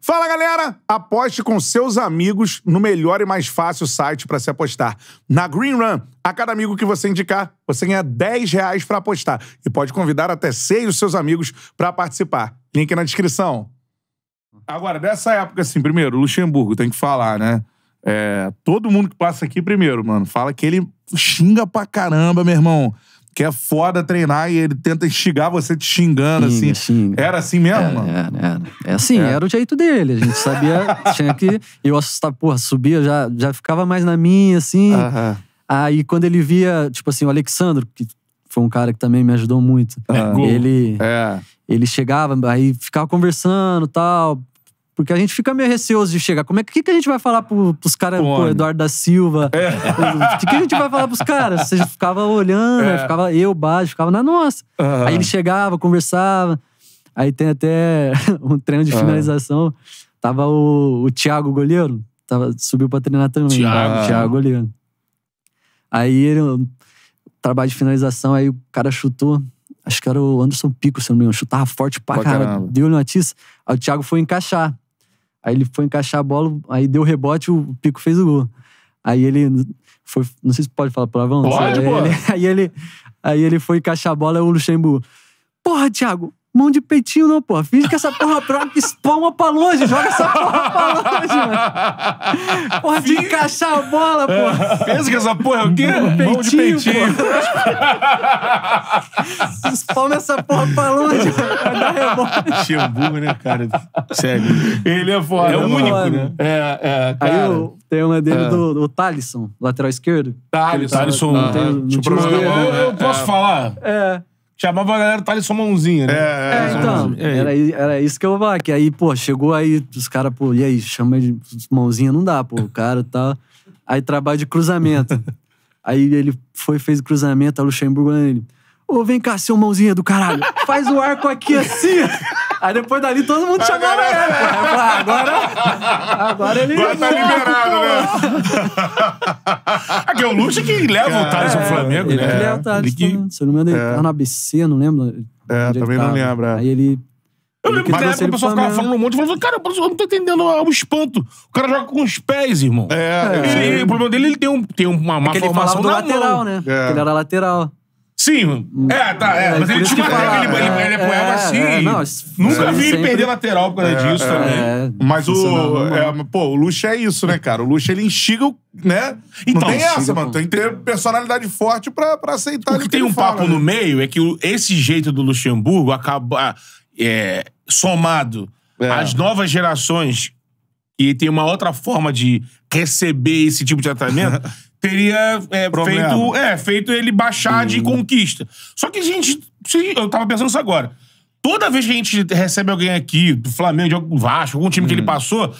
Fala, galera! Aposte com seus amigos no melhor e mais fácil site para se apostar. Na Green Run, a cada amigo que você indicar, você ganha 10 reais para apostar e pode convidar até seis dos seus amigos para participar. Link na descrição. Agora, dessa época, assim, primeiro, Luxemburgo, tem que falar, né? É, todo mundo que passa aqui, primeiro, mano, fala que ele xinga pra caramba, meu irmão que é foda treinar e ele tenta instigar você te xingando, assim. Era assim mesmo? Era, mano? era, era. É assim, era. É. era o jeito dele. A gente sabia, tinha que. Eu assustava, porra, subia, já, já ficava mais na minha, assim. Uh -huh. Aí quando ele via, tipo assim, o Alexandre que foi um cara que também me ajudou muito. É, ele. É. Ele chegava, aí ficava conversando tal, porque a gente fica meio receoso de chegar. Como é que, que a gente vai falar pro, pros caras, pro Eduardo da Silva? É. O é. que, que a gente vai falar pros caras? Você ficava olhando, é. ficava eu baixo, ficava na nossa. Uhum. Aí ele chegava, conversava. Aí tem até um treino de finalização. Uhum. Tava o, o Thiago goleiro, tava, subiu pra treinar também. Né? Thiago. Thiago goleiro. Aí ele, trabalho de finalização, aí o cara chutou. Acho que era o Anderson Pico, se não me engano. Chutava forte pra, pra Deu-lhe Aí o Thiago foi encaixar. Aí ele foi encaixar a bola, aí deu rebote, o Pico fez o gol. Aí ele foi. Não sei se pode falar palavrão. Pode, aí, Ele, aí, ele, aí ele foi encaixar a bola, o Luxemburgo. Porra, Thiago, Mão de peitinho não, pô, Finge que essa porra própria espalma pra longe. Joga essa porra pra longe, mano. Porra de encaixar a bola, pô, Pensa que essa porra é o quê? Mão de peitinho. Porra. espalma essa porra pra longe. Vai dar rebote. Xemburgo, né, cara? Sério. Ele é foda. É o né? único, né? É, é, cara. Aí o tem uma dele é. do, do Thalisson, lateral esquerdo. Thalisson. Thalisson. Tá- não é. tem, eu, eu, né? posso falar? É. Chamava a galera Thaleson Mãozinha, né? É, é, é então, é. era, era isso que eu vou Que aí, pô, chegou aí, os caras, pô, e aí, chama de mãozinha, não dá, pô, o cara tá. Aí trabalho de cruzamento. aí ele foi, fez o cruzamento, a Luxemburgo, ele. Ô, vem cá, seu mãozinha do caralho. Faz o arco aqui assim. Aí depois dali todo mundo chamava ele. Né? Ah, agora, agora ele... Agora tá liberado, né? Aqui é o Lucha que leva o Thales ao é, Flamengo, ele né? Ele leva o Thales, que... se eu não me engano, ele tá no ABC, não lembro. É, também não lembro. Aí ele... Eu lembro que na época o pessoal ficava falando um monte, falando, assim, cara, eu não tô entendendo o é espanto. O cara joga com os pés, irmão. É. Ele, é. O problema dele, ele tem, um, tem uma má é que ele formação do lateral, mão. né? É. Ele era lateral. Sim. É, tá, é. é mas ele tinha uma regra, ele, ele, ele apoiava é, assim. É, não, nunca vi ele perder lateral por causa disso também. mas o. pô, o Luxo é isso, né, cara? O Luxo ele instiga o. Né? Então, não tem essa, mano. Tem que ter personalidade forte pra, pra aceitar o que, que tem um fala, papo né? no meio é que esse jeito do Luxemburgo acaba é, somado é. às novas gerações e tem uma outra forma de receber esse tipo de tratamento teria é, feito, é, feito ele baixar de hum. conquista. Só que a gente. Eu tava pensando isso agora. Toda vez que a gente recebe alguém aqui, do Flamengo, do Vasco, algum time que ele hum. passou,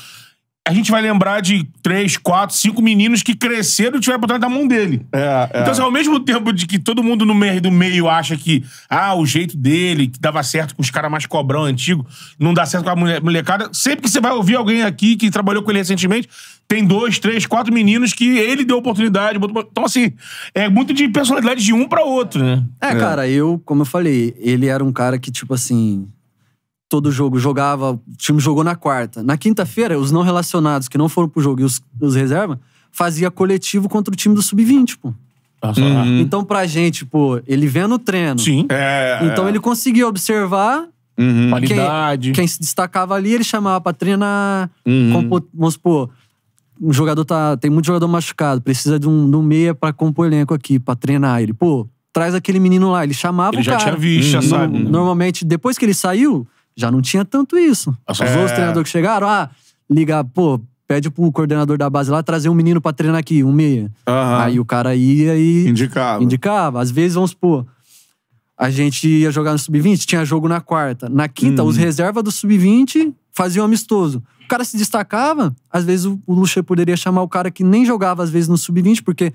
a gente vai lembrar de três, quatro, cinco meninos que cresceram e tiveram por trás da mão dele. É, é, então, Assim, ao mesmo tempo de que todo mundo no meio do meio acha que, ah, o jeito dele, que dava certo com os caras mais cobrão antigo, não dá certo com a molecada, sempre que você vai ouvir alguém aqui que trabalhou com ele recentemente, tem dois, três, quatro meninos que ele deu oportunidade. Então, assim, é muito de personalidade de um para outro, né? É, é, cara, eu, como eu falei, ele era um cara que, tipo assim, todo jogo jogava, o time jogou na quarta. Na quinta-feira, os não relacionados que não foram pro jogo e os, os reserva fazia coletivo contra o time do sub-20, pô. Uhum. Então, pra gente, pô, ele vendo o treino. Sim. É, é então, é. ele conseguia observar uhum. qualidade. Quem, se destacava ali, ele chamava pra treinar. Uhum. vamos supor, um jogador tá. Tem muito jogador machucado, precisa de um, de um meia pra compor elenco aqui, pra treinar. Ele, pô, traz aquele menino lá. Ele chamava ele o cara. Ele já tinha visto, uhum. sabe. Né? Normalmente, depois que ele saiu, já não tinha tanto isso. Os é. outros treinadores que chegaram, ah, ligar, pô, pede pro coordenador da base lá trazer um menino pra treinar aqui, um meia. Uhum. Aí o cara ia e. Indicava. Indicava. Às vezes, vamos supor, a gente ia jogar no sub-20, tinha jogo na quarta. Na quinta, hum. os reservas do sub-20 faziam amistoso. O cara se destacava, às vezes o Lucha poderia chamar o cara que nem jogava, às vezes, no sub-20, porque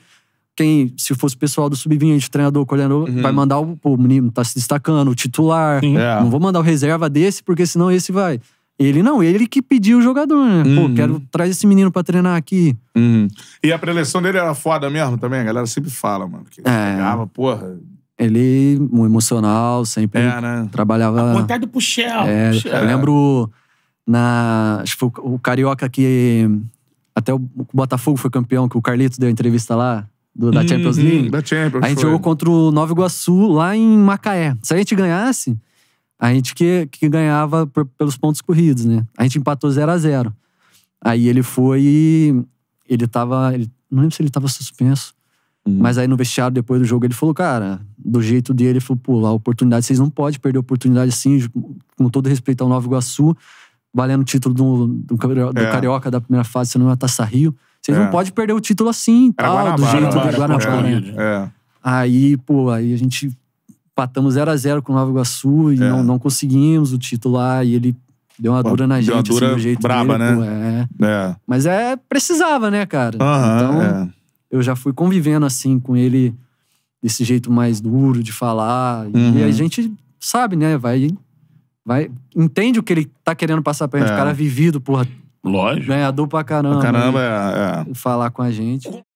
tem, se fosse o pessoal do sub-20, treinador, coordenador, uhum. vai mandar o, pô, o menino tá se destacando, o titular. É. Não vou mandar o reserva desse, porque senão esse vai. Ele não, ele que pediu o jogador, né? Uhum. Pô, quero trazer esse menino pra treinar aqui. Uhum. E a preleção dele era foda mesmo também? A galera sempre fala, mano. Que ele é. pegava, porra. Ele, muito emocional, sempre é, né? trabalhava. Ao do Puxel. É, Eu lembro na. Acho que foi o Carioca que. Até o Botafogo foi campeão, que o Carlito deu entrevista lá do, da Champions uhum. League. Da Champions, a gente foi. jogou contra o Nova Iguaçu lá em Macaé. Se a gente ganhasse, a gente que, que ganhava por, pelos pontos corridos, né? A gente empatou 0 a 0 Aí ele foi ele tava. Ele, não lembro se ele tava suspenso. Uhum. Mas aí no vestiário, depois do jogo, ele falou, cara, do jeito dele, ele falou, pô, a oportunidade, vocês não podem perder a oportunidade assim, com todo respeito ao Nova Iguaçu, valendo o título do, do, do é. Carioca da primeira fase, se não é a Taça Rio. Vocês é. não podem perder o título assim, tal, Guanabara, do jeito Guanabara, do Guanabara. Né? É. Aí, pô, aí a gente patamos 0 a 0 com o Nova Iguaçu e é. não, não conseguimos o título lá. E ele Deu uma dura na gente, deu assim, dura assim, do jeito braba, dele, né? Pô, é. é. Mas é, precisava, né, cara? Uhum, então, é. eu já fui convivendo, assim, com ele desse jeito mais duro de falar. Uhum. E a gente sabe, né? Vai, vai... Entende o que ele tá querendo passar pra gente. É. O cara vivido, porra, Lógico. Ganhador pra caramba. Pra caramba, né? é, é. Falar com a gente.